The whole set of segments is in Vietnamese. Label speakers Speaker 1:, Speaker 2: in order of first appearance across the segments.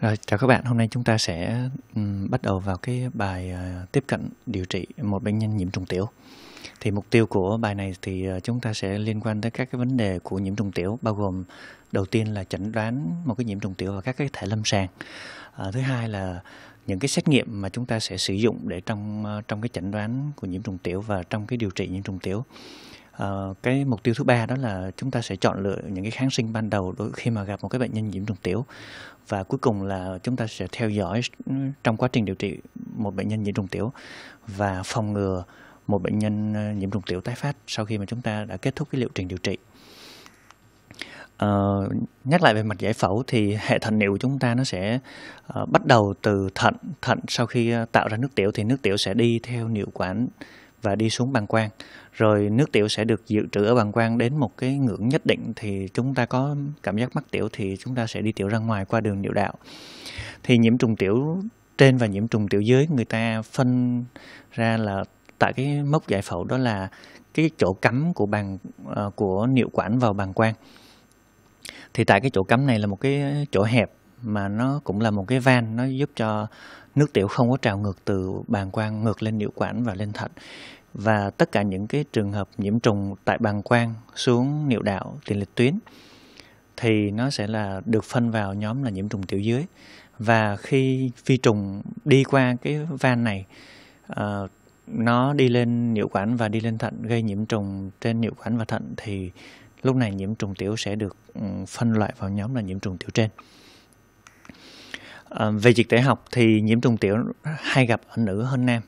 Speaker 1: Rồi, chào các bạn, hôm nay chúng ta sẽ um, bắt đầu vào cái bài uh, tiếp cận điều trị một bệnh nhân nhiễm trùng tiểu. Thì mục tiêu của bài này thì uh, chúng ta sẽ liên quan tới các cái vấn đề của nhiễm trùng tiểu bao gồm đầu tiên là chẩn đoán một cái nhiễm trùng tiểu và các cái thể lâm sàng. Uh, thứ hai là những cái xét nghiệm mà chúng ta sẽ sử dụng để trong uh, trong cái chẩn đoán của nhiễm trùng tiểu và trong cái điều trị nhiễm trùng tiểu. Uh, cái mục tiêu thứ ba đó là chúng ta sẽ chọn lựa những cái kháng sinh ban đầu đối khi mà gặp một cái bệnh nhân nhiễm trùng tiểu và cuối cùng là chúng ta sẽ theo dõi ừ, trong quá trình điều trị một bệnh nhân nhiễm trùng tiểu và phòng ngừa một bệnh nhân ờ, nhiễm trùng tiểu tái phát sau khi mà chúng ta đã kết thúc cái liệu trình điều trị. Uh, nhắc lại về mặt giải phẫu thì hệ thận niệu của chúng ta nó sẽ uh, bắt đầu từ thận thận sau khi tạo ra nước tiểu thì nước tiểu sẽ đi theo niệu quản và đi xuống bàng quang rồi nước tiểu sẽ được dự trữ ở bàng quang đến một cái ngưỡng nhất định thì chúng ta có cảm giác mắc tiểu thì chúng ta sẽ đi tiểu ra ngoài qua đường niệu đạo thì nhiễm trùng tiểu trên và nhiễm trùng tiểu dưới người ta phân ra là tại cái mốc giải phẫu đó là cái chỗ cắm của bàn ờ, của niệu quản vào bàng quang thì tại cái chỗ cắm này là một cái chỗ hẹp mà nó cũng là một cái van nó giúp cho nước tiểu không có trào ngược từ bàng quang ngược lên niệu quản và lên thận và tất cả những cái trường hợp nhiễm trùng tại bàng quang xuống niệu đạo tiền liệt tuyến thì nó sẽ là được phân vào nhóm là nhiễm trùng tiểu dưới và khi phi trùng đi qua cái van này uh, nó đi lên niệu quản và đi lên thận gây nhiễm trùng trên niệu quản và thận thì lúc này nhiễm trùng tiểu sẽ được ừ, phân loại vào nhóm là nhiễm trùng tiểu trên Ờ, về dịch tễ học thì nhiễm trùng tiểu hay gặp ở nữ hơn nam.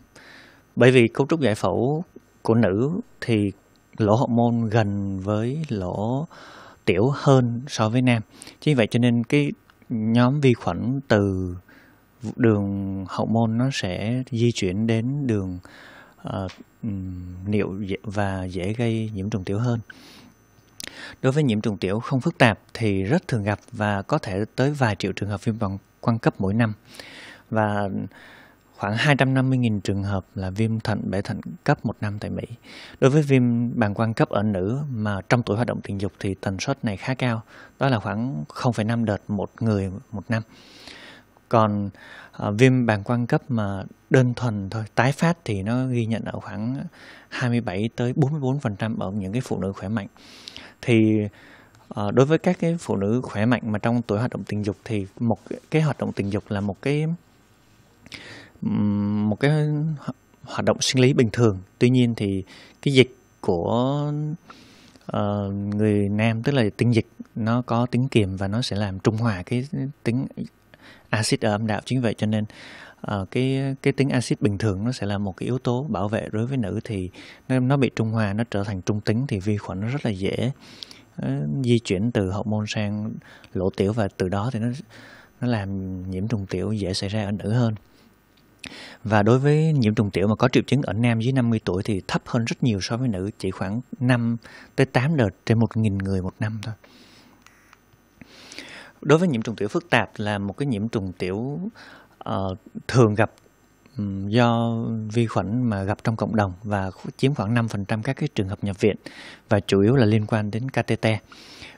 Speaker 1: Bởi vì cấu trúc giải phẫu của nữ thì lỗ hậu môn gần với lỗ tiểu hơn so với nam. Chính vậy cho nên cái nhóm vi khuẩn từ đường hậu môn nó sẽ di chuyển đến đường uh, niệu và dễ gây nhiễm trùng tiểu hơn. Đối với nhiễm trùng tiểu không phức tạp thì rất thường gặp và có thể tới vài triệu trường hợp viêm bằng quan cấp mỗi năm và khoảng 250.000 trường hợp là viêm thận bể thận cấp một năm tại Mỹ. Đối với viêm bàng quang cấp ở nữ mà trong tuổi hoạt động tình dục thì tần suất này khá cao, đó là khoảng 0,5 đợt một người một năm. Còn uh, viêm bàng quang cấp mà đơn thuần thôi, tái phát thì nó ghi nhận ở khoảng 27 tới 44% ở những cái phụ nữ khỏe mạnh. Thì Ờ, đối với các cái phụ nữ khỏe mạnh mà trong tuổi hoạt động tình dục thì một cái hoạt động tình dục là một cái một cái hoạt động sinh lý bình thường. Tuy nhiên thì cái dịch của uh, người nam tức là tinh dịch nó có tính kiềm và nó sẽ làm trung hòa cái tính axit ở âm đạo chính vậy cho nên uh, cái cái tính axit bình thường nó sẽ là một cái yếu tố bảo vệ đối với nữ thì nó, nó bị trung hòa nó trở thành trung tính thì vi khuẩn nó rất là dễ di chuyển từ hậu môn sang lỗ tiểu và từ đó thì nó nó làm nhiễm trùng tiểu dễ xảy ra ở nữ hơn và đối với nhiễm trùng tiểu mà có triệu chứng ở nam dưới 50 tuổi thì thấp hơn rất nhiều so với nữ, chỉ khoảng 5 tới 8 đợt trên 1.000 người một năm thôi. Đối với nhiễm trùng tiểu phức tạp là một cái nhiễm trùng tiểu uh, thường gặp Ừ, do vi khuẩn mà gặp trong cộng đồng và chiếm khoảng 5% các cái trường hợp nhập viện và chủ yếu là liên quan đến catheter.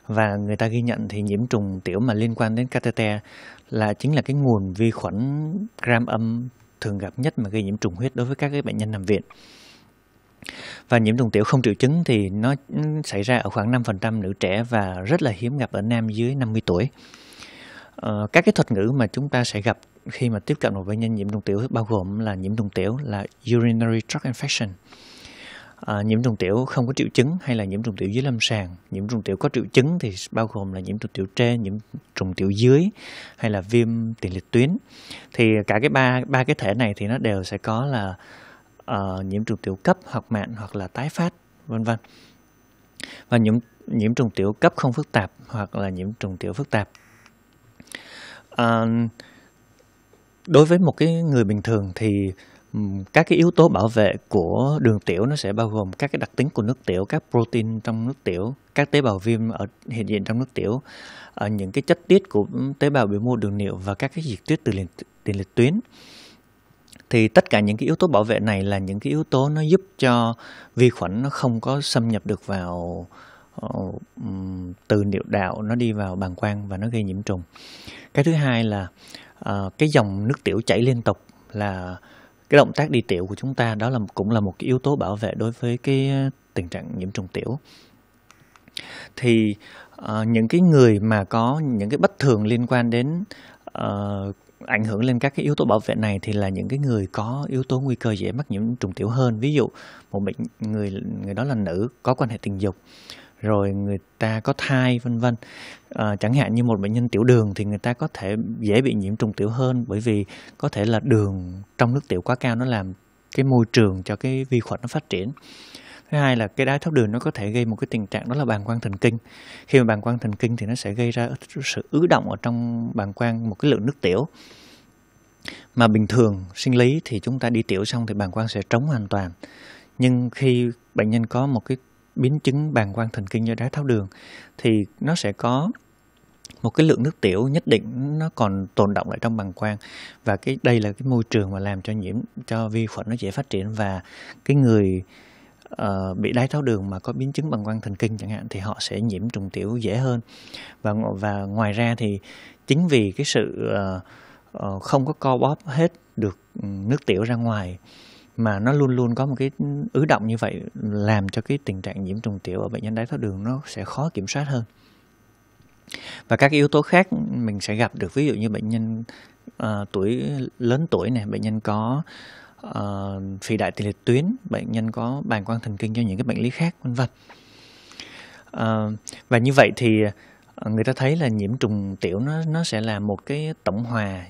Speaker 1: Và người ta ghi nhận thì nhiễm trùng tiểu mà liên quan đến catheter là chính là cái nguồn vi khuẩn gram âm thường gặp nhất mà gây nhiễm trùng huyết đối với các cái bệnh nhân nằm viện. Và nhiễm trùng tiểu không triệu chứng thì nó xảy ra ở khoảng 5% nữ trẻ và rất là hiếm gặp ở nam dưới 50 tuổi. Ờ, các cái thuật ngữ mà chúng ta sẽ gặp khi mà tiếp cận một bệnh nhân nhiễm trùng tiểu bao gồm là nhiễm trùng tiểu là urinary tract infection à, nhiễm trùng tiểu không có triệu chứng hay là nhiễm trùng tiểu dưới lâm sàng nhiễm trùng tiểu có triệu chứng thì bao gồm là nhiễm trùng tiểu trên nhiễm trùng tiểu dưới hay là viêm tiền liệt tuyến thì cả cái ba ba cái thể này thì nó đều sẽ có là uh, nhiễm trùng tiểu cấp hoặc mạng hoặc là tái phát vân vân và nhiễm nhiễm trùng tiểu cấp không phức tạp hoặc là nhiễm trùng tiểu phức tạp uh, đối với một cái người bình thường thì các cái yếu tố bảo vệ của đường tiểu nó sẽ bao gồm các cái đặc tính của nước tiểu, các protein trong nước tiểu, các tế bào viêm ở hiện diện trong nước tiểu, ở ờ, những cái chất tiết của tế bào biểu mô đường niệu và các cái diệt tiết từ liền tiền liệt tuyến. Thì tất cả những cái yếu tố bảo vệ này là những cái yếu tố nó giúp cho vi khuẩn nó không có xâm nhập được vào ờ, từ niệu đạo nó đi vào bàng quang và nó gây nhiễm trùng. Cái thứ hai là Ờ, cái dòng nước tiểu chảy liên tục là cái động tác đi tiểu của chúng ta đó là cũng là một cái yếu tố bảo vệ đối với cái ờ, tình trạng nhiễm trùng tiểu thì uh, những cái người mà có những cái bất thường liên quan đến uh, ảnh hưởng lên các cái yếu tố bảo vệ này thì là những cái người có yếu tố nguy cơ dễ mắc nhiễm trùng tiểu hơn ví dụ một bệnh người người đó là nữ có quan hệ tình dục rồi người ta có thai vân vân à, chẳng hạn như một bệnh nhân tiểu đường thì người ta có thể dễ bị nhiễm trùng tiểu hơn bởi vì có thể là đường trong nước tiểu quá cao nó làm cái môi trường cho cái vi khuẩn nó phát triển thứ hai là cái đái tháo đường nó có thể gây một cái tình trạng đó là bàng quang thần kinh khi mà bàng quang thần kinh thì nó sẽ gây ra sự ứ động ở trong bàng quang một cái lượng nước tiểu mà bình thường sinh lý thì chúng ta đi tiểu xong thì bàng quang sẽ trống hoàn toàn nhưng khi bệnh nhân có một cái biến chứng bàng quang thần kinh do đái tháo đường thì nó sẽ có một cái lượng nước tiểu nhất định nó còn tồn động lại trong bàng quang và cái đây là cái môi trường mà làm cho nhiễm cho vi khuẩn nó dễ phát triển và cái người uh, bị đái tháo đường mà có biến chứng bằng quang thần kinh chẳng hạn thì họ sẽ nhiễm trùng tiểu dễ hơn và và ngoài ra thì chính vì cái sự uh, uh, không có co bóp hết được ừ, nước tiểu ra ngoài mà nó luôn luôn có một cái ứ động như vậy làm cho cái tình trạng nhiễm trùng tiểu ở bệnh nhân đái tháo đường nó sẽ khó kiểm soát hơn và các yếu tố khác mình sẽ gặp được ví dụ như bệnh nhân uh, tuổi lớn tuổi này bệnh nhân có uh, phì đại tiền liệt tuyến bệnh nhân có bàng quang thần kinh cho những cái bệnh lý khác vân vân uh, và như vậy thì người ta thấy là nhiễm trùng tiểu nó nó sẽ là một cái tổng hòa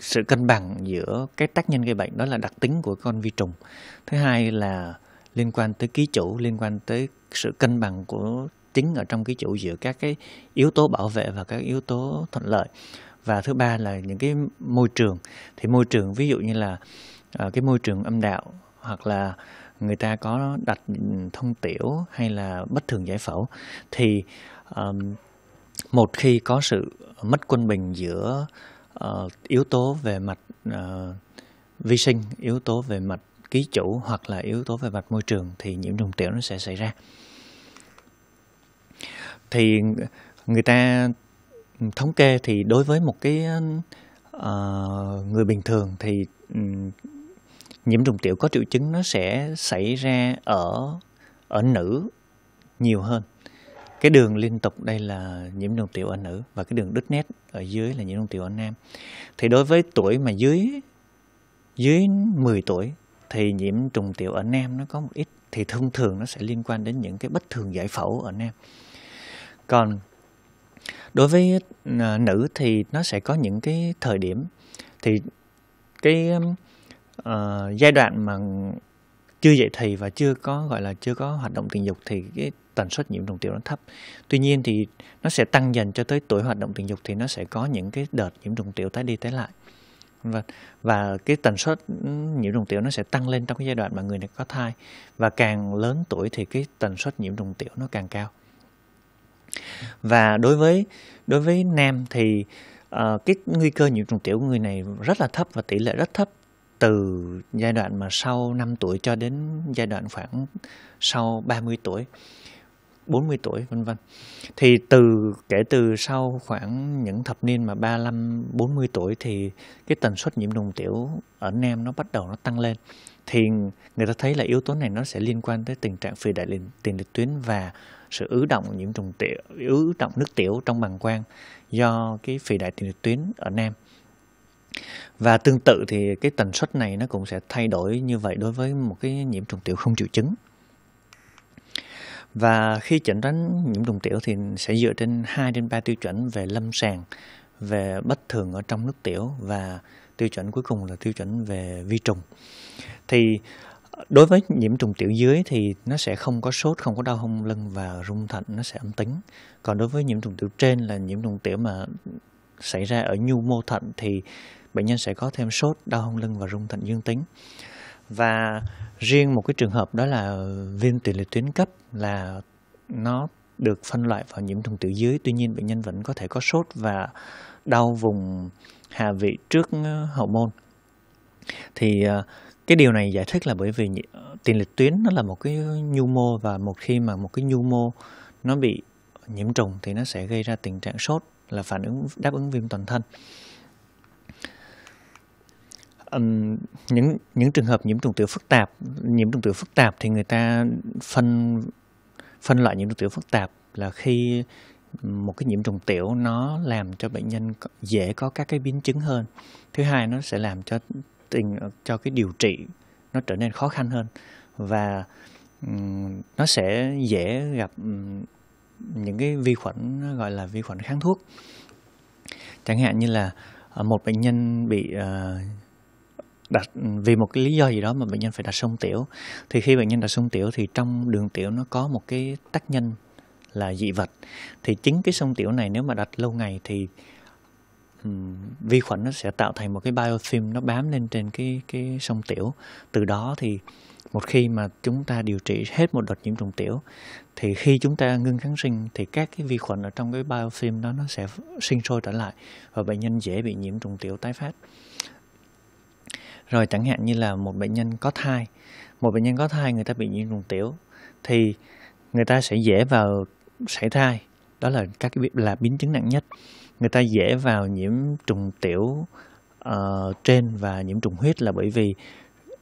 Speaker 1: sự cân bằng giữa cái tác nhân gây bệnh đó là đặc tính của con vi trùng thứ hai là liên quan tới ký chủ liên quan tới sự cân bằng của chính ở trong ký chủ giữa các cái yếu tố bảo vệ và các yếu tố thuận lợi và thứ ba là những cái môi trường thì môi trường ví dụ như là ờ, cái môi trường âm đạo hoặc là người ta có đặt thông tiểu hay là bất thường giải phẫu thì um, một khi có sự mất quân bình giữa Ờ, yếu tố về mặt uh, vi sinh yếu tố về mặt ký chủ hoặc là yếu tố về mặt môi trường thì nhiễm trùng tiểu nó sẽ xảy ra thì người ta thống kê thì đối với một cái uh, người bình thường thì um, nhiễm trùng tiểu có triệu chứng nó sẽ xảy ra ở ở nữ nhiều hơn cái đường liên tục đây là nhiễm trùng tiểu ở nữ và cái đường đứt nét ở dưới là nhiễm trùng tiểu ở nam thì đối với tuổi mà dưới dưới 10 tuổi thì nhiễm trùng tiểu ở nam nó có một ít thì thông thường nó sẽ liên quan đến những cái bất thường giải phẫu ở nam còn đối với à, nữ thì nó sẽ có những cái thời điểm thì cái uh, giai đoạn mà chưa dậy thì và chưa có gọi là chưa có hoạt động tình dục thì cái tần suất nhiễm trùng tiểu nó thấp tuy nhiên thì nó sẽ tăng dần cho tới tuổi hoạt động tình dục thì nó sẽ có những cái đợt nhiễm trùng tiểu tái đi tái lại và, và cái tần suất nhiễm trùng tiểu nó sẽ tăng lên trong cái giai đoạn mà người này có thai và càng lớn tuổi thì cái tần suất nhiễm trùng tiểu nó càng cao và đối với đối với nam thì uh, cái nguy cơ nhiễm trùng tiểu của người này rất là thấp và tỷ lệ rất thấp từ giai đoạn mà sau 5 tuổi cho đến giai đoạn khoảng sau 30 tuổi 40 tuổi vân vân. Thì từ kể từ sau khoảng những thập niên mà 35 40 tuổi thì cái tần suất nhiễm trùng tiểu ở nam nó bắt đầu nó tăng lên. Thì người ta thấy là yếu tố này nó sẽ liên quan tới tình trạng phì đại liền tiền liệt tuyến và sự ứ động nhiễm trùng tiểu ứ động nước tiểu trong bàng quang do cái phì đại tiền liệt tuyến ở nam. Và tương tự thì cái tần suất này nó cũng sẽ thay đổi như vậy đối với một cái nhiễm trùng tiểu không triệu chứng. Và khi chẩn đoán nhiễm trùng tiểu thì sẽ dựa trên 2 đến 3 tiêu chuẩn về lâm sàng, về bất thường ở trong nước tiểu và tiêu chuẩn cuối cùng là tiêu chuẩn về vi trùng. Thì đối với nhiễm trùng tiểu dưới thì nó sẽ không có sốt, không có đau hông lưng và rung thận, nó sẽ âm tính. Còn đối với nhiễm trùng tiểu trên là nhiễm trùng tiểu mà xảy ra ở nhu mô thận thì bệnh nhân sẽ có thêm sốt, đau hông lưng và rung thận dương tính và riêng một cái trường hợp đó là viêm tiền liệt tuyến cấp là nó được phân loại vào nhiễm trùng tiểu dưới tuy nhiên bệnh nhân vẫn có thể có sốt và đau vùng hạ vị trước ờ, hậu môn thì ờ, cái điều này giải thích là bởi vì tiền liệt tuyến nó là một cái nhu mô và một khi mà một cái nhu mô nó bị nhiễm trùng thì nó sẽ gây ra tình trạng sốt là phản ứng đáp ứng viêm toàn thân những những trường hợp nhiễm trùng tiểu phức tạp nhiễm trùng tiểu phức tạp thì người ta phân phân loại nhiễm trùng tiểu phức tạp là khi một cái nhiễm trùng tiểu nó làm cho bệnh nhân dễ có các cái biến chứng hơn thứ hai nó sẽ làm cho tình cho cái điều trị nó trở nên khó khăn hơn và um, nó sẽ dễ gặp um, những cái vi khuẩn gọi là vi khuẩn kháng thuốc chẳng hạn như là ờ, một bệnh nhân bị uh, đặt vì một cái lý do gì đó mà bệnh nhân phải đặt sông tiểu thì khi bệnh nhân đặt sông tiểu thì trong đường tiểu nó có một cái tác nhân là dị vật thì chính cái sông tiểu này nếu mà đặt lâu ngày thì um, vi khuẩn nó sẽ tạo thành một cái biofilm nó bám lên trên cái cái sông tiểu từ đó thì một khi mà chúng ta điều trị hết một đợt nhiễm trùng tiểu thì khi chúng ta ngưng kháng sinh thì các cái vi khuẩn ở trong cái biofilm đó nó sẽ sinh sôi trở lại và bệnh nhân dễ bị nhiễm trùng tiểu tái phát rồi chẳng hạn như là một bệnh nhân có thai một bệnh nhân có thai người ta bị nhiễm trùng tiểu thì người ta sẽ dễ vào sảy thai đó là các cái là biến chứng nặng nhất người ta dễ vào nhiễm trùng tiểu uh, trên và nhiễm trùng huyết là bởi vì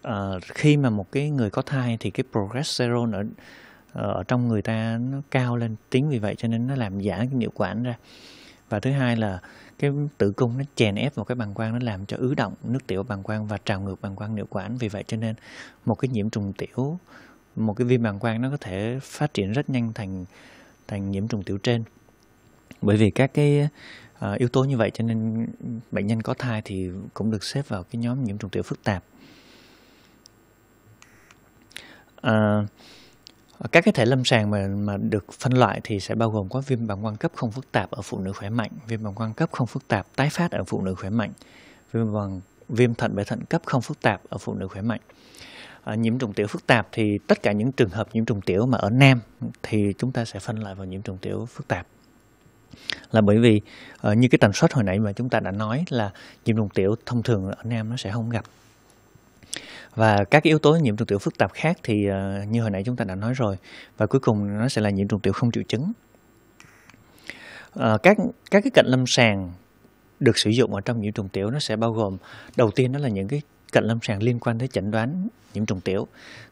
Speaker 1: uh, khi mà một cái người có thai thì cái progesterone ở ở trong người ta nó cao lên tiếng vì vậy cho nên nó làm giảm cái niệu quản ra và thứ hai là cái tử cung nó chèn ép vào cái bàng quang nó làm cho ứ động nước tiểu bàng quang và trào ngược bàng quang niệu quản vì vậy cho nên một cái nhiễm trùng tiểu một cái viêm bàng quang nó có thể phát triển rất nhanh thành thành nhiễm trùng tiểu trên bởi vì các cái uh, yếu tố như vậy cho nên bệnh nhân có thai thì cũng được xếp vào cái nhóm nhiễm trùng tiểu phức tạp uh, các cái thể lâm sàng mà mà được phân loại thì sẽ bao gồm có viêm bằng quang cấp không phức tạp ở phụ nữ khỏe mạnh, viêm bằng quang cấp không phức tạp tái phát ở phụ nữ khỏe mạnh, viêm bằng viêm thận bể thận cấp không phức tạp ở phụ nữ khỏe mạnh. À, nhiễm trùng tiểu phức tạp thì tất cả những trường hợp nhiễm trùng tiểu mà ở nam thì chúng ta sẽ phân loại vào nhiễm trùng tiểu phức tạp là bởi vì uh, như cái tần suất hồi nãy mà chúng ta đã nói là nhiễm trùng tiểu thông thường ở nam nó sẽ không gặp và các yếu tố nhiễm trùng tiểu phức tạp khác thì ờ, như hồi nãy chúng ta đã nói rồi và cuối cùng nó sẽ là nhiễm trùng tiểu không triệu chứng ờ, các các cái cận lâm sàng được sử dụng ở trong nhiễm trùng tiểu nó sẽ bao gồm đầu tiên đó là những cái cận lâm sàng liên quan tới chẩn đoán nhiễm trùng tiểu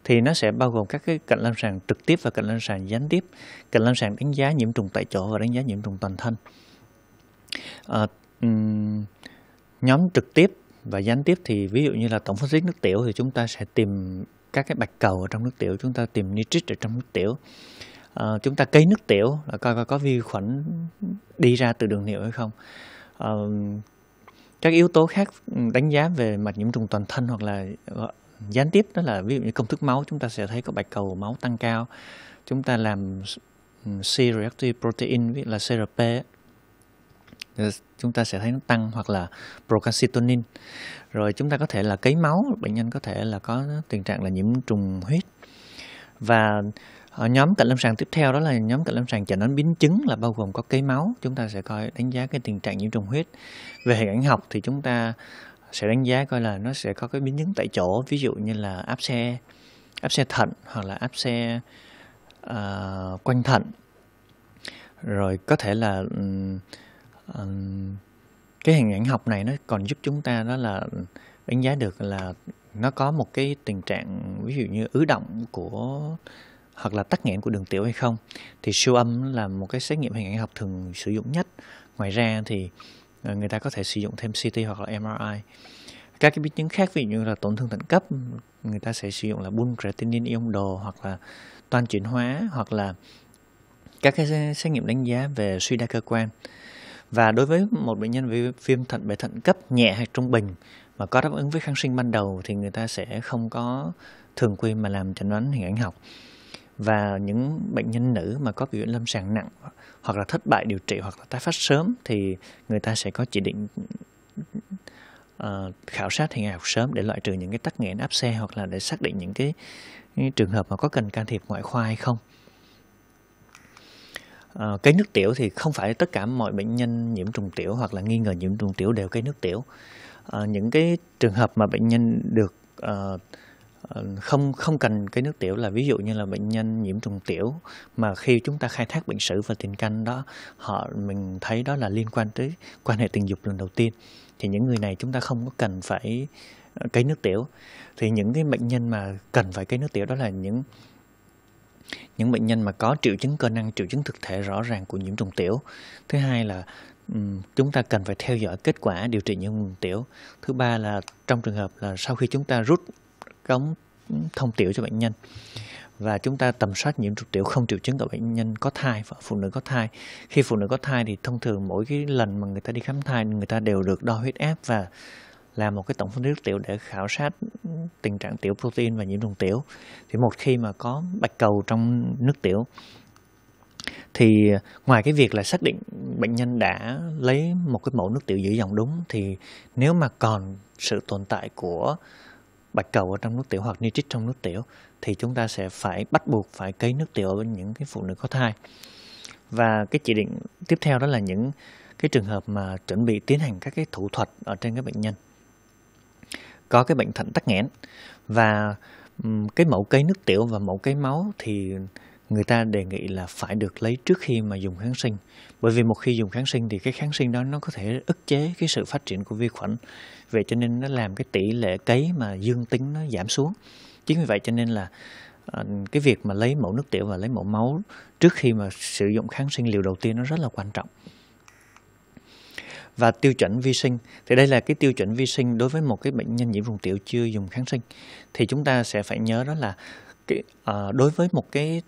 Speaker 1: thì nó sẽ bao gồm các cái cận lâm sàng trực tiếp và cận lâm sàng gián tiếp cận lâm sàng đánh giá nhiễm trùng tại chỗ và đánh giá nhiễm trùng toàn thân à, um, nhóm trực tiếp và gián tiếp thì ví dụ như là tổng phân tích nước tiểu thì chúng ta sẽ tìm các cái bạch cầu ở trong nước tiểu chúng ta tìm nitrit ở trong nước tiểu à, chúng ta cấy nước tiểu là coi coi có vi khuẩn đi ra từ đường niệu hay không à, các yếu tố khác ừ, đánh giá về mặt nhiễm trùng toàn thân hoặc là gián tiếp đó là ví dụ như công thức máu chúng ta sẽ thấy có bạch cầu máu tăng cao chúng ta làm ừ, C-reactive protein là CRP Ờ, chúng ta sẽ thấy nó tăng hoặc là procalcitonin rồi chúng ta có thể là cấy máu bệnh nhân có thể là có tình trạng là nhiễm trùng huyết và ở ờ, nhóm cận lâm sàng tiếp theo đó là nhóm cận lâm sàng chẩn đoán biến chứng là bao gồm có cấy máu chúng ta sẽ coi đánh giá cái tình trạng nhiễm trùng huyết về hình ảnh học thì chúng ta sẽ đánh giá coi là nó sẽ có cái biến chứng tại chỗ ví dụ như là áp xe áp xe thận hoặc là áp xe uh, quanh thận rồi có thể là um, um, cái hình ảnh học này nó còn giúp chúng ta đó là đánh giá được là nó có một cái tình trạng ví dụ như ứ động của hoặc là tắc nghẽn của đường tiểu hay không thì siêu âm là một cái xét nghiệm hình ảnh học thường sử dụng nhất ngoài ra thì ờ, người ta có thể sử dụng thêm CT hoặc là MRI các cái biến chứng khác ví dụ như là tổn thương thận cấp người ta sẽ sử dụng là bun creatinine ion đồ hoặc là toàn chuyển hóa hoặc là các cái xét nghiệm đánh giá về suy đa cơ quan và đối với một bệnh nhân với viêm thận bề thận cấp nhẹ hay trung bình mà có đáp ứng với kháng sinh ban đầu thì người ta sẽ không có thường quy mà làm chẩn đoán hình ảnh học. Và những bệnh nhân nữ mà có biểu hiện lâm sàng nặng hoặc là thất bại điều trị hoặc là tái phát sớm thì người ta sẽ có chỉ định ờ, khảo sát hình ảnh học sớm để loại trừ những cái tắc nghẽn áp xe hoặc là để xác định những cái, những trường hợp mà có cần can thiệp ngoại khoa hay không. Ờ, cái nước tiểu thì không phải tất cả mọi bệnh nhân nhiễm trùng tiểu hoặc là nghi ngờ nhiễm trùng tiểu đều cái nước tiểu à, những cái trường hợp mà bệnh nhân được à, không không cần cái nước tiểu là ví dụ như là bệnh nhân nhiễm trùng tiểu mà khi chúng ta khai thác bệnh sử và tiền căn đó họ mình thấy đó là liên quan tới quan hệ tình dục lần đầu tiên thì những người này chúng ta không có cần phải cái nước tiểu thì những cái bệnh nhân mà cần phải cái nước tiểu đó là những những bệnh nhân mà có triệu chứng cơ năng triệu chứng thực thể rõ ràng của nhiễm trùng tiểu thứ hai là chúng ta cần phải theo dõi kết quả điều trị nhiễm trùng tiểu thứ ba là trong trường hợp là sau khi chúng ta rút cống thông tiểu cho bệnh nhân và chúng ta tầm soát nhiễm trùng tiểu không triệu chứng ở bệnh nhân có thai và phụ nữ có thai khi phụ nữ có thai thì thông thường mỗi cái lần mà người ta đi khám thai người ta đều được đo huyết áp và làm một cái tổng phân tích tiểu để khảo sát tình trạng tiểu protein và nhiễm trùng tiểu thì một khi mà có bạch cầu trong nước tiểu thì ngoài cái việc là xác định bệnh nhân đã lấy một cái mẫu nước tiểu giữ dòng đúng thì nếu mà còn sự tồn tại của bạch cầu ở trong nước tiểu hoặc nitrit trong nước tiểu thì chúng ta sẽ phải bắt buộc phải cấy nước tiểu ở những cái phụ nữ có thai và cái chỉ định tiếp theo đó là những cái trường hợp mà chuẩn bị tiến hành các cái thủ thuật ở trên các bệnh nhân có cái bệnh thận tắc nghẽn và cái mẫu cấy nước tiểu và mẫu cấy máu thì người ta đề nghị là phải được lấy trước khi mà dùng kháng sinh bởi vì một khi dùng kháng sinh thì cái kháng sinh đó nó có thể ức chế cái sự phát triển của vi khuẩn vậy cho nên nó làm cái tỷ lệ cấy mà dương tính nó giảm xuống chính vì vậy cho nên là ờ, cái việc mà lấy mẫu nước tiểu và lấy mẫu máu trước khi mà sử dụng kháng sinh liều đầu tiên nó rất là quan trọng và tiêu chuẩn vi sinh thì đây là cái tiêu chuẩn vi sinh đối với một cái bệnh nhân nhiễm vùng tiểu chưa dùng kháng sinh thì chúng ta sẽ phải nhớ đó là cái, à, đối với một cái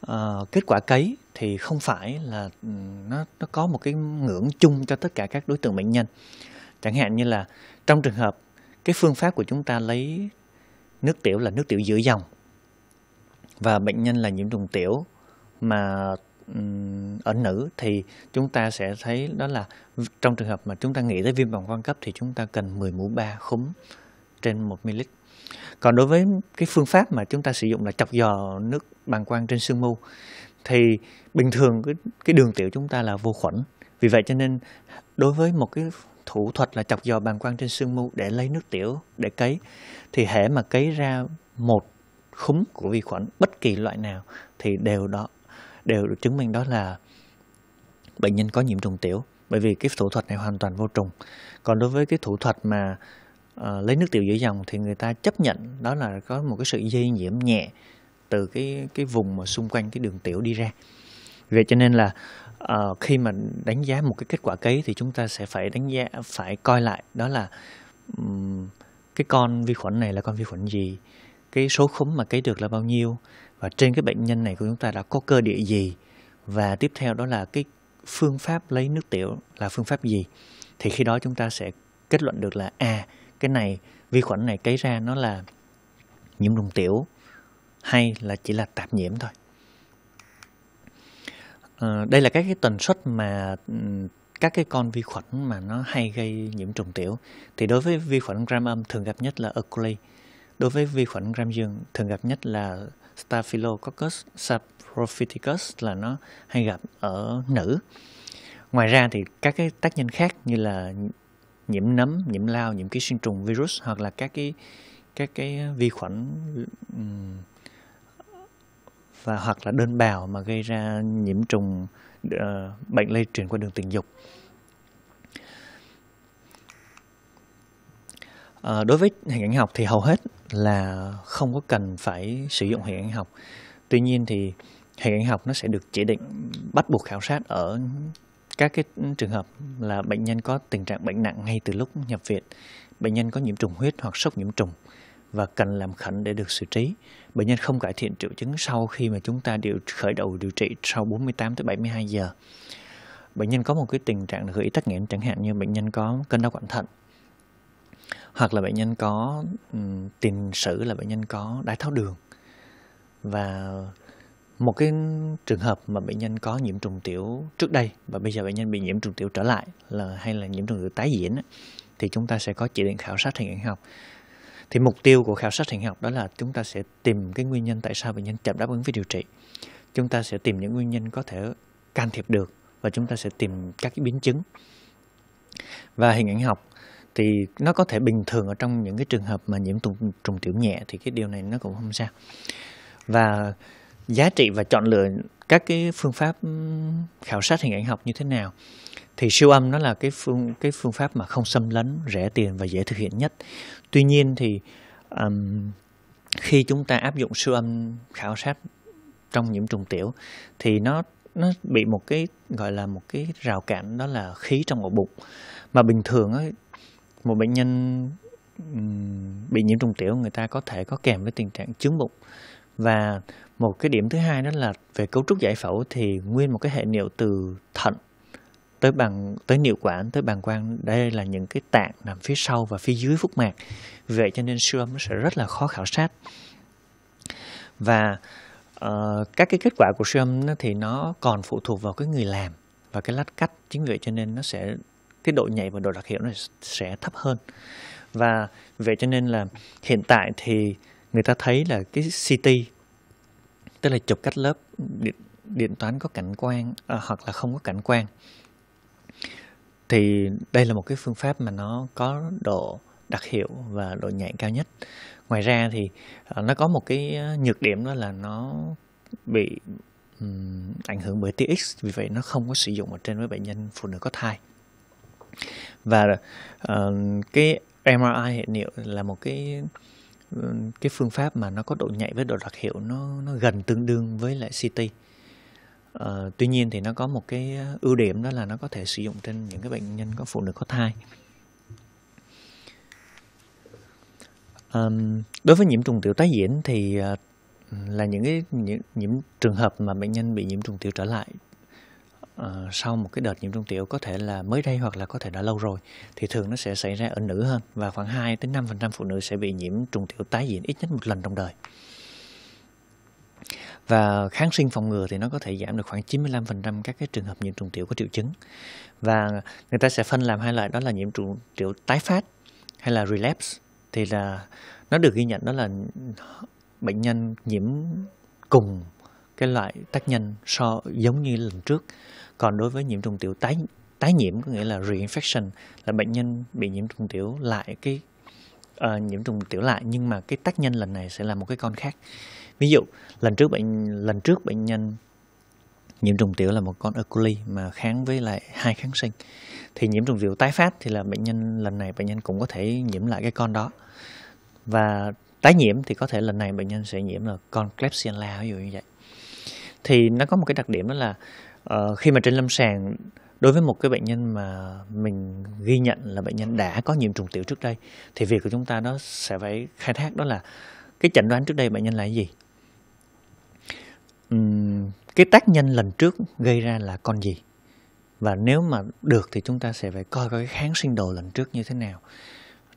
Speaker 1: à, kết quả cấy thì không phải là ừ, nó nó có một cái ngưỡng chung cho tất cả các đối tượng bệnh nhân chẳng hạn như là trong trường hợp cái phương pháp của chúng ta lấy nước tiểu là nước tiểu giữa dòng và bệnh nhân là nhiễm trùng tiểu mà ở nữ thì chúng ta sẽ thấy đó là trong trường hợp mà chúng ta nghĩ tới viêm bằng quang cấp thì chúng ta cần 10 mũ 3 khúm trên 1 ml. Còn đối với cái phương pháp mà chúng ta sử dụng là chọc giò nước bàng quang trên sương mu thì bình thường cái, cái đường tiểu chúng ta là vô khuẩn. Vì vậy cho nên đối với một cái thủ thuật là chọc giò bàng quang trên sương mu để lấy nước tiểu để cấy thì hễ mà cấy ra một khúm của vi khuẩn bất kỳ loại nào thì đều đó đều được chứng minh đó là bệnh nhân có nhiễm trùng tiểu bởi vì cái thủ thuật này hoàn toàn vô trùng còn đối với cái thủ thuật mà uh, lấy nước tiểu dưới dòng thì người ta chấp nhận đó là có một cái sự dây nhiễm nhẹ từ cái cái vùng mà xung quanh cái đường tiểu đi ra vậy cho nên là uh, khi mà đánh giá một cái kết quả cấy thì chúng ta sẽ phải đánh giá phải coi lại đó là um, cái con vi khuẩn này là con vi khuẩn gì cái số khống mà cấy được là bao nhiêu và trên cái bệnh nhân này của chúng ta đã có cơ địa gì và tiếp theo đó là cái phương pháp lấy nước tiểu là phương pháp gì thì khi đó chúng ta sẽ kết luận được là à cái này vi khuẩn này cấy ra nó là nhiễm trùng tiểu hay là chỉ là tạp nhiễm thôi à, đây là các cái tần suất mà ừ, các cái con vi khuẩn mà nó hay gây nhiễm trùng tiểu thì đối với vi khuẩn gram âm thường gặp nhất là E. coli đối với vi khuẩn gram dương thường gặp nhất là Staphylococcus saprophyticus là nó hay gặp ở nữ. Ngoài ra thì các cái tác nhân khác như là nhiễm nấm, nhiễm lao, nhiễm ký sinh trùng virus hoặc là các cái các cái vi khuẩn và hoặc là đơn bào mà gây ra nhiễm trùng uh, bệnh lây truyền qua đường tình dục À, đối với hình ảnh học thì hầu hết là không có cần phải sử dụng hình ảnh học. Tuy nhiên thì hình ảnh học nó sẽ được chỉ định bắt buộc khảo sát ở các cái trường hợp là bệnh nhân có tình trạng bệnh nặng ngay từ lúc nhập viện, bệnh nhân có nhiễm trùng huyết hoặc sốc nhiễm trùng và cần làm khẩn để được xử trí. Bệnh nhân không cải thiện triệu chứng sau khi mà chúng ta điều khởi đầu điều trị sau 48 tới 72 giờ. Bệnh nhân có một cái tình trạng là gợi tắc nghẽn chẳng hạn như bệnh nhân có cơn đau quặn thận hoặc là bệnh nhân có um, tiền sử là bệnh nhân có đái tháo đường và một cái trường hợp mà bệnh nhân có nhiễm trùng tiểu trước đây và bây giờ bệnh nhân bị nhiễm trùng tiểu trở lại là hay là nhiễm trùng tiểu tái diễn thì chúng ta sẽ có chỉ định khảo sát hình ảnh học thì mục tiêu của khảo sát hình học đó là chúng ta sẽ tìm cái nguyên nhân tại sao bệnh nhân chậm đáp ứng với điều trị chúng ta sẽ tìm những nguyên nhân có thể can thiệp được và chúng ta sẽ tìm các cái biến chứng và hình ảnh học thì nó có thể bình thường ở trong những cái trường hợp mà nhiễm trùng, trùng tiểu nhẹ thì cái điều này nó cũng không sao và giá trị và chọn lựa các cái phương pháp khảo sát hình ảnh học như thế nào thì siêu âm nó là cái phương cái phương pháp mà không xâm lấn rẻ tiền và dễ thực hiện nhất tuy nhiên thì um, khi chúng ta áp dụng siêu âm khảo sát trong nhiễm trùng tiểu thì nó nó bị một cái gọi là một cái rào cản đó là khí trong ổ bụng mà bình thường ấy, một bệnh nhân bị nhiễm trùng tiểu người ta có thể có kèm với tình trạng chướng bụng và một cái điểm thứ hai đó là về cấu trúc giải phẫu thì nguyên một cái hệ niệu từ thận tới bằng tới niệu quản tới bàng quang đây là những cái tạng nằm phía sau và phía dưới phúc mạc vậy cho nên siêu âm nó sẽ rất là khó khảo sát và uh, các cái kết quả của siêu âm thì nó còn phụ thuộc vào cái người làm và cái lát cắt chính vì vậy cho nên nó sẽ cái độ nhạy và độ đặc hiệu nó sẽ thấp hơn và vậy cho nên là hiện tại thì người ta thấy là cái CT tức là chụp cách lớp điện, điện toán có cảnh quan à, hoặc là không có cảnh quan thì đây là một cái phương pháp mà nó có độ đặc hiệu và độ nhạy cao nhất ngoài ra thì à, nó có một cái à, nhược điểm đó là nó bị um, ảnh hưởng bởi tia X vì vậy nó không có sử dụng ở trên với bệnh nhân phụ nữ có thai và uh, cái MRI hiện niệu là một cái ừ, cái phương pháp mà nó có độ nhạy với độ đặc hiệu nó nó gần tương đương với lại CT. Ờ, tuy nhiên thì nó có một cái ưu điểm đó là nó có thể sử dụng trên những cái bệnh nhân có phụ nữ có thai. Um, đối với nhiễm trùng tiểu tái diễn thì uh, là những cái những, những trường hợp mà bệnh nhân bị nhiễm trùng tiểu trở lại Ờ, sau một cái đợt nhiễm trùng tiểu có thể là mới đây hoặc là có thể đã lâu rồi thì thường nó sẽ xảy ra ở nữ hơn và khoảng 2 đến 5% phụ nữ sẽ bị nhiễm trùng tiểu tái diễn ít nhất một lần trong đời. Và kháng sinh phòng ngừa thì nó có thể giảm được khoảng 95% các cái trường hợp nhiễm trùng tiểu có triệu chứng. Và người ta sẽ phân làm hai loại đó là nhiễm trùng tiểu tái phát hay là relapse thì là nó được ghi nhận đó là bệnh nhân nhiễm cùng cái loại tác nhân so giống như lần trước còn đối với nhiễm trùng tiểu tái tái nhiễm có nghĩa là reinfection là bệnh nhân bị nhiễm trùng tiểu lại cái uh, nhiễm trùng tiểu lại nhưng mà cái tác nhân lần này sẽ là một cái con khác ví dụ lần trước bệnh lần trước bệnh nhân nhiễm trùng tiểu là một con E. coli mà kháng với lại hai kháng sinh thì nhiễm trùng tiểu tái phát thì là bệnh nhân lần này bệnh nhân cũng có thể nhiễm lại cái con đó và tái nhiễm thì có thể lần này bệnh nhân sẽ nhiễm là con Klebsiella ví dụ như vậy thì nó có một cái đặc điểm đó là Ờ, khi mà trên lâm sàng đối với một cái bệnh nhân mà mình ghi nhận là bệnh nhân đã có nhiễm trùng tiểu trước đây thì việc của chúng ta đó sẽ phải khai thác đó là cái chẩn đoán trước đây bệnh nhân là cái gì uhm, cái tác nhân lần trước gây ra là con gì và nếu mà được thì chúng ta sẽ phải coi cái kháng sinh đồ lần trước như thế nào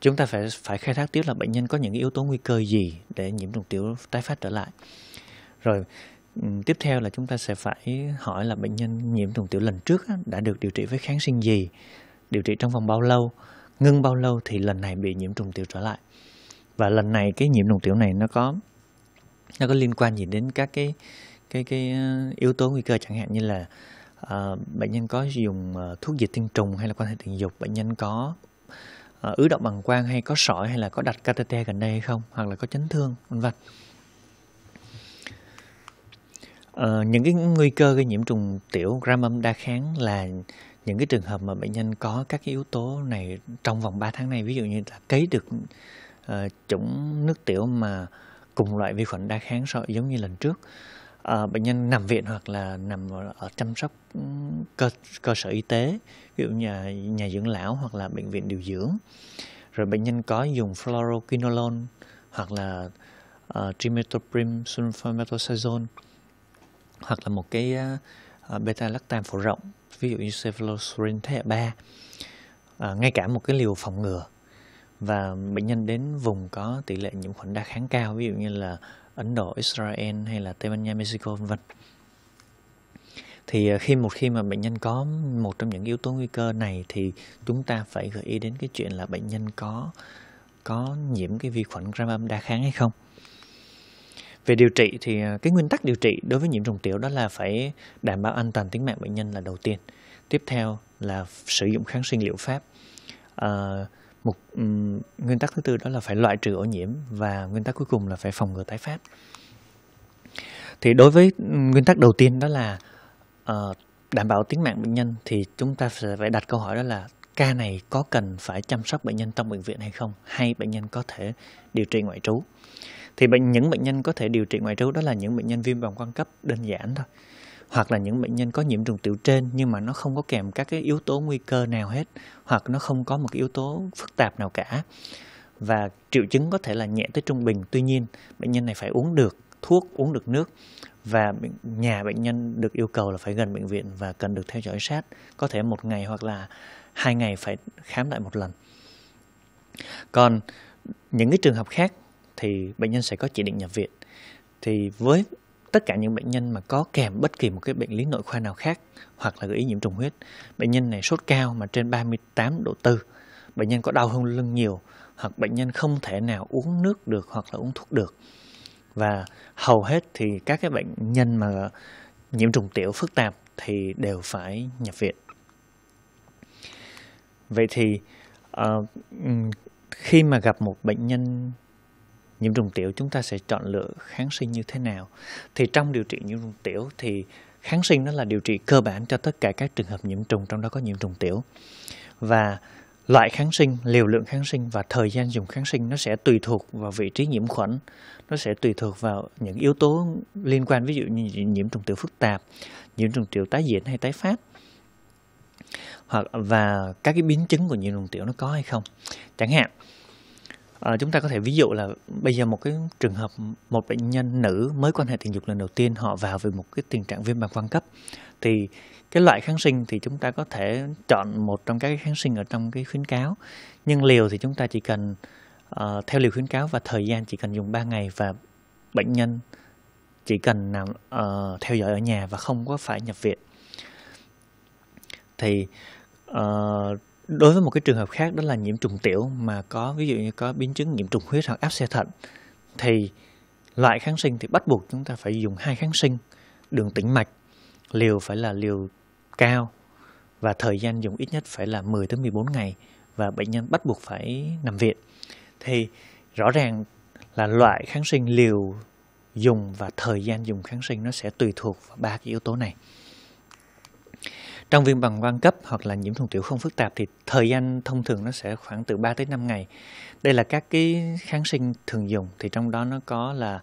Speaker 1: chúng ta phải phải khai thác tiếp là bệnh nhân có những yếu tố nguy cơ gì để nhiễm trùng tiểu tái phát trở lại rồi Ừ, tiếp theo là chúng ta sẽ phải hỏi là bệnh nhân nhiễm trùng tiểu lần trước đã được điều trị với kháng sinh gì điều trị trong vòng bao lâu ngưng bao lâu thì lần này bị nhiễm trùng tiểu trở lại và lần này cái nhiễm trùng tiểu này nó có nó có liên quan gì đến các cái cái cái ờ, yếu tố nguy cơ chẳng hạn như là uh, bệnh nhân có dùng uh, thuốc diệt tinh trùng hay là quan hệ tình dục bệnh nhân có uh, ứ động bằng quang hay có sỏi hay là có đặt catheter gần đây hay không hoặc là có chấn thương vân vân Ờ, những cái nguy cơ gây nhiễm trùng tiểu gram âm đa kháng là những cái trường hợp mà bệnh nhân có các cái yếu tố này trong vòng 3 tháng này ví dụ như là cấy được uh, chủng nước tiểu mà cùng loại vi khuẩn đa kháng so giống như lần trước uh, bệnh nhân nằm viện hoặc là nằm ở chăm sóc ừ, cơ cơ sở y tế ví dụ nhà nhà dưỡng lão hoặc là bệnh viện điều dưỡng rồi bệnh nhân có dùng fluoroquinolone hoặc là uh, trimetoprim sulfamethoxazole hoặc là một cái ờ, ờ, beta lactam phổ rộng ví dụ như cephalosporin thế hệ 3 à, ờ, ngay cả một cái liều phòng ngừa và bệnh nhân đến vùng có tỷ lệ nhiễm khuẩn đa kháng cao ví dụ như là Ấn Độ, Israel hay là Tây Ban Nha, Mexico vân vân thì khi một khi mà bệnh nhân có một trong những yếu tố nguy cơ này thì chúng ta phải gợi ý đến cái chuyện là bệnh nhân có có nhiễm cái vi khuẩn gram âm đa kháng hay không về điều trị thì à, cái nguyên tắc điều trị đối với nhiễm trùng tiểu đó là phải đảm bảo an toàn tính mạng bệnh nhân là đầu tiên. Tiếp theo là sử dụng kháng sinh liệu pháp. À, một um, nguyên tắc thứ tư đó là phải loại trừ ổ nhiễm và nguyên tắc cuối cùng là phải phòng ngừa tái phát. Thì đối với nguyên tắc đầu tiên đó là uh, đảm bảo tính mạng bệnh nhân thì chúng ta sẽ phải đặt câu hỏi đó là ca này có cần phải chăm sóc bệnh nhân trong bệnh viện hay không hay bệnh nhân có thể điều trị ngoại trú thì bệnh những bệnh nhân có thể điều trị ngoại trú đó là những bệnh nhân viêm bằng quan cấp đơn giản thôi hoặc là những bệnh nhân có nhiễm trùng tiểu trên nhưng mà nó không có kèm các cái yếu tố nguy cơ nào hết hoặc nó không có một cái yếu tố phức tạp nào cả và triệu chứng có thể là nhẹ tới trung bình tuy nhiên bệnh nhân này phải uống được thuốc uống được nước và nhà bệnh nhân được yêu cầu là phải gần bệnh viện và cần được theo dõi sát có thể một ngày hoặc là hai ngày phải khám lại một lần còn những cái trường hợp khác thì bệnh nhân sẽ có chỉ định nhập viện thì với tất cả những bệnh nhân mà có kèm bất kỳ một cái bệnh lý nội khoa nào khác hoặc là gợi ý nhiễm trùng huyết bệnh nhân này sốt cao mà trên 38 độ tư bệnh nhân có đau hông lưng nhiều hoặc bệnh nhân không thể nào uống nước được hoặc là uống thuốc được và hầu hết thì các cái bệnh nhân mà nhiễm trùng tiểu phức tạp thì đều phải nhập viện vậy thì uh, khi mà gặp một bệnh nhân nhiễm trùng tiểu chúng ta sẽ chọn lựa kháng sinh như thế nào thì trong điều trị nhiễm trùng tiểu thì kháng sinh nó là điều trị cơ bản cho tất cả các trường hợp nhiễm trùng trong đó có nhiễm trùng tiểu và loại kháng sinh liều lượng kháng sinh và thời gian dùng kháng sinh nó sẽ tùy thuộc vào vị trí nhiễm khuẩn nó sẽ tùy thuộc vào những yếu tố liên quan ví dụ như nhiễm trùng tiểu phức tạp nhiễm trùng tiểu tái diễn hay tái phát hoặc và các cái biến chứng của nhiễm trùng tiểu nó có hay không chẳng hạn À, chúng ta có thể ví dụ là bây giờ một cái trường hợp một bệnh nhân nữ mới quan hệ tình dục lần đầu tiên họ vào về một cái tình trạng viêm bàng quang cấp thì cái loại kháng sinh thì chúng ta có thể chọn một trong các kháng sinh ở trong cái khuyến cáo nhưng liều thì chúng ta chỉ cần uh, theo liều khuyến cáo và thời gian chỉ cần dùng 3 ngày và bệnh nhân chỉ cần nằm uh, theo dõi ở nhà và không có phải nhập viện thì uh, đối với một cái trường hợp khác đó là nhiễm trùng tiểu mà có ví dụ như có biến chứng nhiễm trùng huyết hoặc áp xe thận thì loại kháng sinh thì bắt buộc chúng ta phải dùng hai kháng sinh đường tĩnh mạch liều phải là liều cao và thời gian dùng ít nhất phải là 10 tới 14 ngày và bệnh nhân bắt buộc phải nằm viện. Thì rõ ràng là loại kháng sinh liều dùng và thời gian dùng kháng sinh nó sẽ tùy thuộc vào ba cái yếu tố này. Trong viêm bằng quang cấp hoặc là nhiễm trùng tiểu không phức tạp thì thời gian thông thường nó sẽ khoảng từ 3 tới 5 ngày. Đây là các cái kháng sinh thường dùng thì trong đó nó có là uh,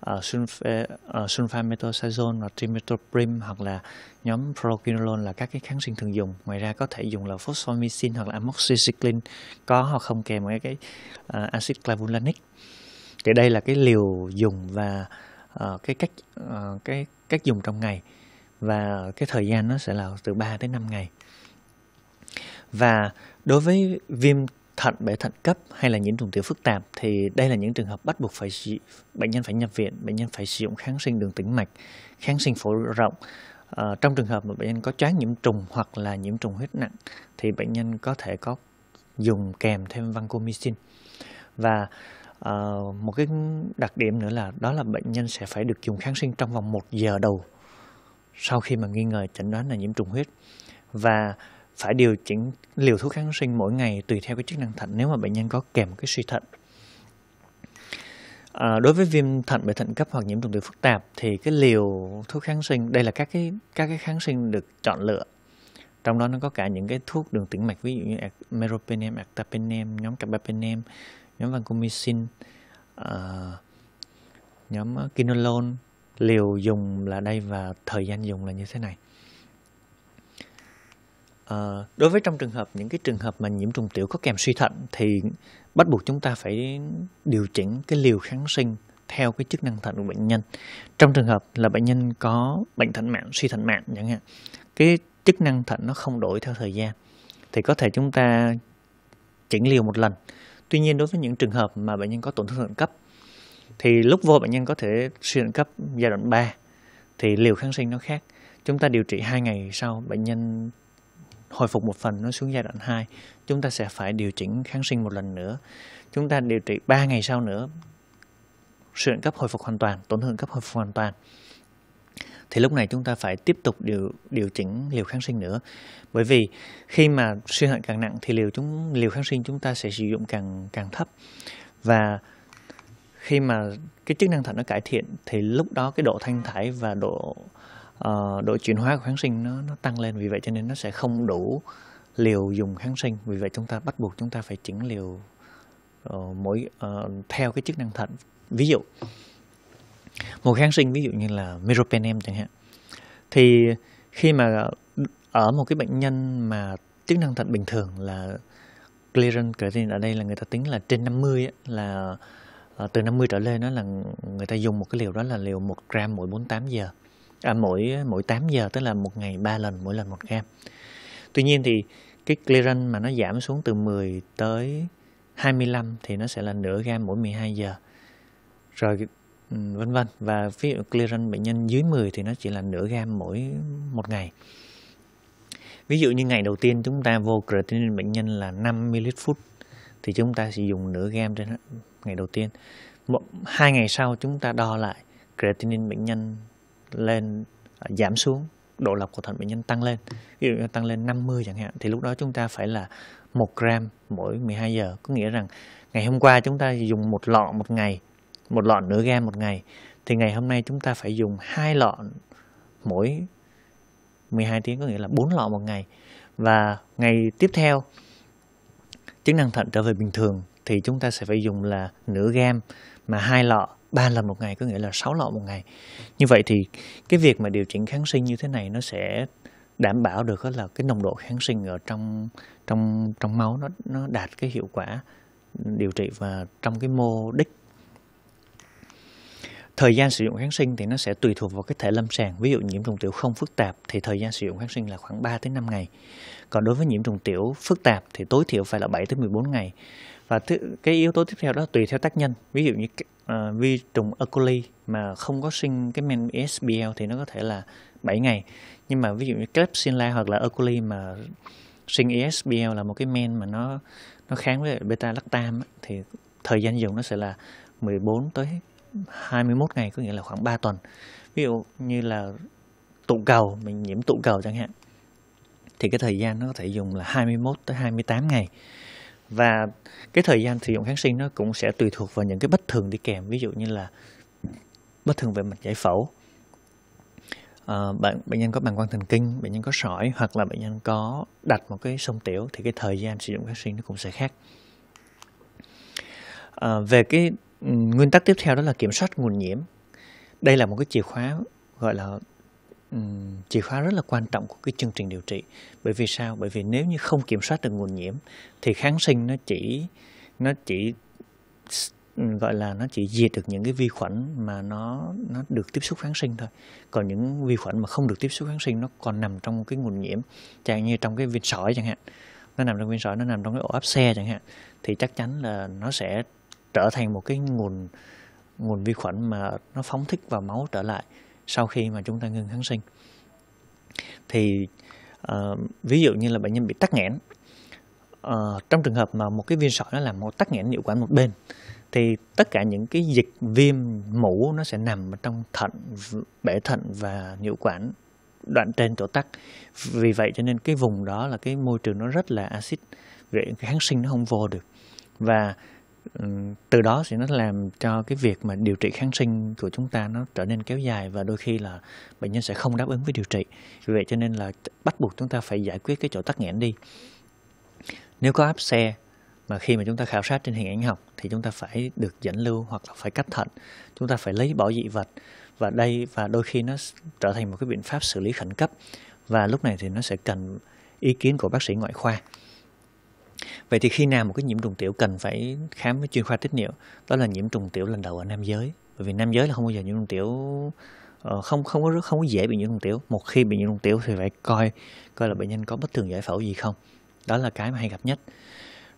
Speaker 1: ờ, sulf, ờ, sulfamethoxazole hoặc trimetoprim hoặc là nhóm proquinolol là các cái kháng sinh thường dùng. Ngoài ra có thể dùng là fosfomycin hoặc là amoxicillin có hoặc không kèm với cái uh, axit clavulanic. Thì đây là cái liều dùng và uh, cái cách uh, cái cách dùng trong ngày và cái thời gian nó sẽ là từ 3 tới 5 ngày. Và đối với viêm thận bể thận cấp hay là nhiễm trùng tiểu phức tạp thì đây là những trường hợp bắt buộc phải bệnh nhân phải nhập viện, bệnh nhân phải sử dụng kháng sinh đường tĩnh mạch, kháng sinh phổ rộng. À, trong trường hợp mà bệnh nhân có choáng nhiễm trùng hoặc là nhiễm trùng huyết nặng thì bệnh nhân có thể có dùng kèm thêm vancomycin và uh, một cái đặc điểm nữa là đó là bệnh nhân sẽ phải được dùng kháng sinh trong vòng 1 giờ đầu sau khi mà nghi ngờ chẩn đoán là nhiễm trùng huyết và phải điều chỉnh liều thuốc kháng sinh mỗi ngày tùy theo cái chức năng thận nếu mà bệnh nhân có kèm cái suy thận. À, đối với viêm thận bệnh thận cấp hoặc nhiễm trùng tự phức tạp thì cái liều thuốc kháng sinh đây là các cái các cái kháng sinh được chọn lựa trong đó nó có cả những cái thuốc đường tĩnh mạch ví dụ như meropenem, actapenem, nhóm carbapenem, nhóm vancomycin, uh, nhóm ờ, quinolone liều dùng là đây và thời gian dùng là như thế này à, đối với trong trường hợp những cái trường hợp mà nhiễm trùng tiểu có kèm suy thận thì bắt buộc chúng ta phải điều chỉnh cái liều kháng sinh theo cái chức năng thận của bệnh nhân trong trường hợp là bệnh nhân có bệnh thận mạng suy thận mạng chẳng hạn cái chức năng thận nó không đổi theo thời gian thì có thể chúng ta chỉnh liều một lần tuy nhiên đối với những trường hợp mà bệnh nhân có tổn thương thận cấp thì lúc vô bệnh nhân có thể suy thận cấp giai đoạn 3 thì liều kháng sinh nó khác chúng ta điều trị 2 ngày sau bệnh nhân hồi phục một phần nó xuống giai đoạn 2 chúng ta sẽ phải điều chỉnh kháng sinh một lần nữa chúng ta điều trị 3 ngày sau nữa suy thận cấp hồi phục hoàn toàn tổn thương cấp hồi phục hoàn toàn thì lúc này chúng ta phải tiếp tục điều điều chỉnh liều kháng sinh nữa bởi vì khi mà suy thận càng nặng thì liều chúng liều kháng sinh chúng ta sẽ sử dụng càng càng thấp và khi mà cái chức năng thận nó cải thiện thì lúc đó cái độ thanh thải và độ uh, độ chuyển hóa của kháng sinh nó nó tăng lên vì vậy cho nên nó sẽ không đủ liều dùng kháng sinh vì vậy chúng ta bắt buộc chúng ta phải chỉnh liều uh, mỗi uh, theo cái chức năng thận ví dụ một kháng sinh ví dụ như là meropenem chẳng hạn thì khi mà ở một cái bệnh nhân mà chức năng thận bình thường là clearance creatinine ở đây là người ta tính là trên 50 mươi là à, từ 50 trở lên đó là người ta dùng một cái liều đó là liều 1 gram mỗi 48 giờ à, mỗi mỗi 8 giờ tức là một ngày 3 lần mỗi lần 1 gram tuy nhiên thì cái clearance mà nó giảm xuống từ 10 tới 25 thì nó sẽ là nửa gram mỗi 12 giờ rồi vân vân và phía clearance bệnh nhân dưới 10 thì nó chỉ là nửa gram mỗi một ngày ví dụ như ngày đầu tiên chúng ta vô creatinine bệnh nhân là 5 ml phút thì chúng ta sử dụng nửa gam trên ngày đầu tiên một hai ngày sau chúng ta đo lại creatinine bệnh nhân lên à, giảm xuống độ lọc của thận bệnh nhân tăng lên ví dụ như tăng lên 50 chẳng hạn thì lúc đó chúng ta phải là 1 gram mỗi 12 giờ có nghĩa rằng ngày hôm qua chúng ta dùng một lọ một ngày một lọ nửa gam một ngày thì ngày hôm nay chúng ta phải dùng hai lọ mỗi 12 tiếng có nghĩa là 4 lọ một ngày và ngày tiếp theo chức năng thận trở về bình thường thì chúng ta sẽ phải dùng là nửa gam mà hai lọ ba lần một ngày có nghĩa là sáu lọ một ngày như vậy thì cái việc mà điều chỉnh kháng sinh như thế này nó sẽ đảm bảo được là cái nồng độ kháng sinh ở trong trong trong máu nó nó đạt cái hiệu quả điều trị và trong cái mô đích Thời gian sử dụng kháng sinh thì nó sẽ tùy thuộc vào cái thể lâm sàng. Ví dụ nhiễm trùng tiểu không phức tạp thì thời gian sử dụng kháng sinh là khoảng 3 tới 5 ngày. Còn đối với nhiễm trùng tiểu phức tạp thì tối thiểu phải là 7 đến 14 ngày. Và th- cái yếu tố tiếp theo đó tùy theo tác nhân. Ví dụ như uh, vi trùng E. coli mà không có sinh cái men SBL thì nó có thể là 7 ngày. Nhưng mà ví dụ như Klebsiella hoặc là E. coli mà sinh ESBL là một cái men mà nó nó kháng với beta lactam thì thời gian dùng nó sẽ là 14 tới 21 ngày có nghĩa là khoảng 3 tuần ví dụ như là tụ cầu mình nhiễm tụ cầu chẳng hạn thì cái thời gian nó có thể dùng là 21 tới 28 ngày và cái thời gian sử dụng kháng sinh nó cũng sẽ tùy thuộc vào những cái bất thường đi kèm ví dụ như là bất thường về mặt giải phẫu à, ờ, bệnh bệnh nhân có bàng quang thần kinh bệnh nhân có sỏi hoặc là bệnh nhân có đặt một cái sông tiểu thì cái thời gian sử dụng kháng sinh nó cũng sẽ khác à, về cái nguyên tắc tiếp theo đó là kiểm soát nguồn nhiễm đây là một cái chìa khóa gọi là um, chìa khóa rất là quan trọng của cái chương trình điều trị bởi vì sao bởi vì nếu như không kiểm soát được nguồn nhiễm thì kháng sinh nó chỉ nó chỉ gọi là nó chỉ diệt được những cái vi khuẩn mà nó nó được tiếp xúc kháng sinh thôi còn những vi khuẩn mà không được tiếp xúc kháng sinh nó còn nằm trong cái nguồn nhiễm chẳng như trong cái viên sỏi chẳng hạn nó nằm trong viên sỏi nó nằm trong cái ổ áp xe chẳng hạn thì chắc chắn là nó sẽ trở thành một cái nguồn nguồn vi khuẩn mà nó phóng thích vào máu trở lại sau khi mà chúng ta ngưng kháng sinh thì uh, ví dụ như là bệnh nhân bị tắc nghẽn uh, trong trường hợp mà một cái viên sỏi nó làm một tắc nghẽn hiệu quả một bên thì tất cả những cái dịch viêm mũ nó sẽ nằm trong thận bể thận và nhũ quản đoạn trên chỗ tắc vì vậy cho nên cái vùng đó là cái môi trường nó rất là axit vậy kháng sinh nó không vô được và từ đó thì nó làm cho cái việc mà điều trị kháng sinh của chúng ta nó trở nên kéo dài và đôi khi là bệnh nhân sẽ không đáp ứng với điều trị vì vậy cho nên là bắt buộc chúng ta phải giải quyết cái chỗ tắc nghẽn đi nếu có áp xe mà khi mà chúng ta khảo sát trên hình ảnh học thì chúng ta phải được dẫn lưu hoặc là phải cắt thận chúng ta phải lấy bỏ dị vật và đây và đôi khi nó trở thành một cái biện pháp xử lý khẩn cấp và lúc này thì nó sẽ cần ý kiến của bác sĩ ngoại khoa Vậy thì khi nào một cái nhiễm trùng tiểu cần phải khám với chuyên khoa tiết niệu? Đó là nhiễm trùng tiểu lần đầu ở nam giới. Bởi vì nam giới là không bao giờ nhiễm trùng tiểu ờ, không không có không có dễ bị nhiễm trùng tiểu. Một khi bị nhiễm trùng tiểu thì phải coi coi là bệnh nhân có bất thường giải phẫu gì không. Đó là cái mà hay gặp nhất.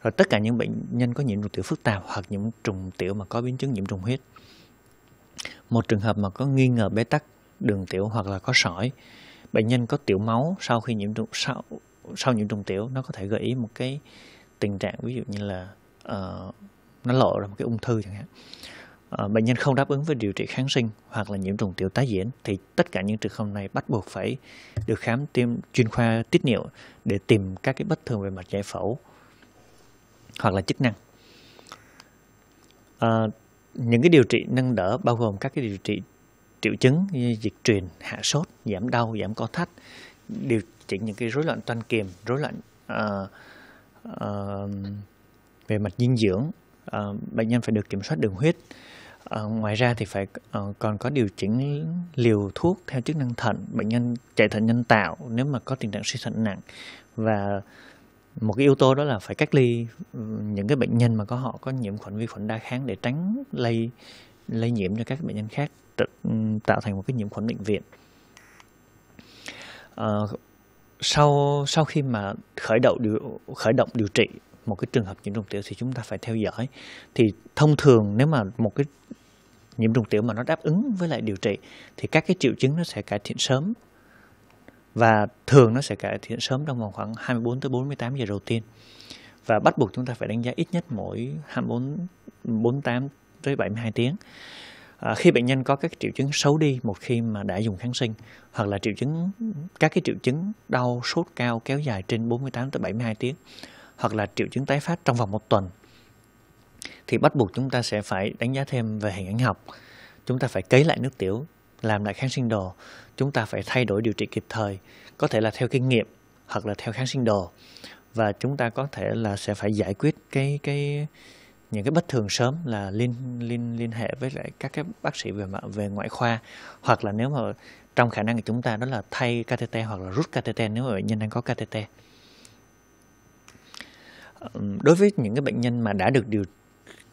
Speaker 1: Rồi tất cả những bệnh nhân có nhiễm trùng tiểu phức tạp hoặc nhiễm trùng tiểu mà có biến chứng nhiễm trùng huyết. Một trường hợp mà có nghi ngờ bế tắc đường tiểu hoặc là có sỏi, bệnh nhân có tiểu máu sau khi nhiễm trùng sau sau nhiễm trùng tiểu nó có thể gợi ý một cái tình trạng ví dụ như là uh, nó lộ ra một cái ung thư chẳng hạn uh, bệnh nhân không đáp ứng với điều trị kháng sinh hoặc là nhiễm trùng tiểu tái diễn thì tất cả những trường hợp này bắt buộc phải được khám tiêm chuyên khoa tiết niệu để tìm các cái bất thường về mặt giải phẫu hoặc là chức năng uh, những cái điều trị nâng đỡ bao gồm các cái điều trị triệu chứng như dịch truyền hạ sốt giảm đau giảm co thắt điều chỉnh những cái rối loạn toan kiềm rối loạn uh, uh, về mặt dinh dưỡng uh, bệnh nhân phải được kiểm soát đường huyết uh, ngoài ra thì phải uh, còn có điều chỉnh liều thuốc theo chức năng thận bệnh nhân chạy thận nhân tạo nếu mà có tình trạng suy thận nặng và một cái yếu tố đó là phải cách ly ừ, những cái bệnh nhân mà có họ có nhiễm khuẩn vi khuẩn đa kháng để tránh lây lây nhiễm cho các bệnh nhân khác ừ, tạo thành một cái nhiễm khuẩn bệnh viện uh, sau sau khi mà khởi động điều, khởi động điều trị một cái trường hợp nhiễm trùng tiểu thì chúng ta phải theo dõi thì thông thường nếu mà một cái nhiễm trùng tiểu mà nó đáp ứng với lại điều trị thì các cái triệu chứng nó sẽ cải thiện sớm và thường nó sẽ cải thiện sớm trong vòng khoảng 24 tới 48 giờ đầu tiên và bắt buộc chúng ta phải đánh giá ít nhất mỗi 24 48 tới 72 tiếng À, khi bệnh nhân có các triệu chứng xấu đi một khi mà đã dùng kháng sinh hoặc là triệu chứng các cái triệu chứng đau sốt cao kéo dài trên 48 tới 72 tiếng hoặc là triệu chứng tái phát trong vòng một tuần thì bắt buộc chúng ta sẽ phải đánh giá thêm về hình ảnh học chúng ta phải cấy lại nước tiểu làm lại kháng sinh đồ chúng ta phải thay đổi điều trị kịp thời có thể là theo kinh nghiệm hoặc là theo kháng sinh đồ và chúng ta có thể là sẽ phải giải quyết cái cái những cái bất thường sớm là liên liên liên hệ với lại các cái bác sĩ về về ngoại khoa hoặc là nếu mà trong khả năng của chúng ta đó là thay catheter hoặc là rút catheter nếu mà bệnh nhân đang có catheter đối với những cái bệnh nhân mà đã được điều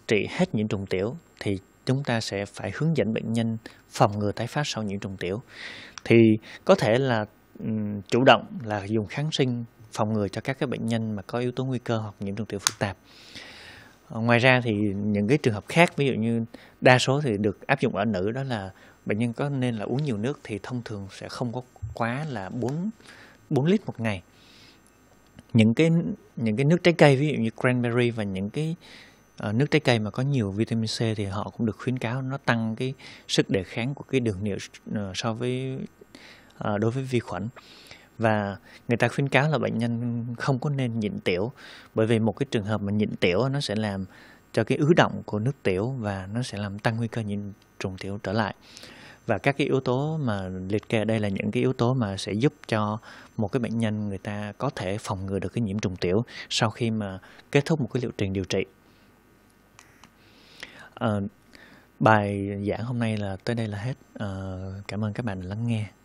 Speaker 1: trị hết nhiễm trùng tiểu thì chúng ta sẽ phải hướng dẫn bệnh nhân phòng ngừa tái phát sau nhiễm trùng tiểu thì có thể là um, chủ động là dùng kháng sinh phòng ngừa cho các cái bệnh nhân mà có yếu tố nguy cơ hoặc nhiễm trùng tiểu phức tạp Ờ, ngoài ra thì những cái trường hợp khác ví dụ như đa số thì được áp dụng ở nữ đó là bệnh nhân có nên là uống nhiều nước thì thông thường sẽ không có quá là 4 4 lít một ngày những cái những cái nước trái cây ví dụ như cranberry và những cái uh, nước trái cây mà có nhiều vitamin C thì họ cũng được khuyến cáo nó tăng cái sức đề kháng của cái đường niệu uh, so với uh, đối với vi khuẩn và người ta khuyến cáo là bệnh nhân không có nên nhịn tiểu bởi vì một cái trường hợp mà nhịn tiểu nó sẽ làm cho cái ứ động của nước tiểu và nó sẽ làm tăng nguy cơ nhiễm trùng tiểu trở lại và các cái yếu tố mà liệt kê ở đây là những cái yếu tố mà sẽ giúp cho một cái bệnh nhân người ta có thể phòng ngừa được cái nhiễm trùng tiểu sau khi mà kết thúc một cái liệu trình điều trị à, bài giảng hôm nay là tới đây là hết à, cảm ơn các bạn đã lắng nghe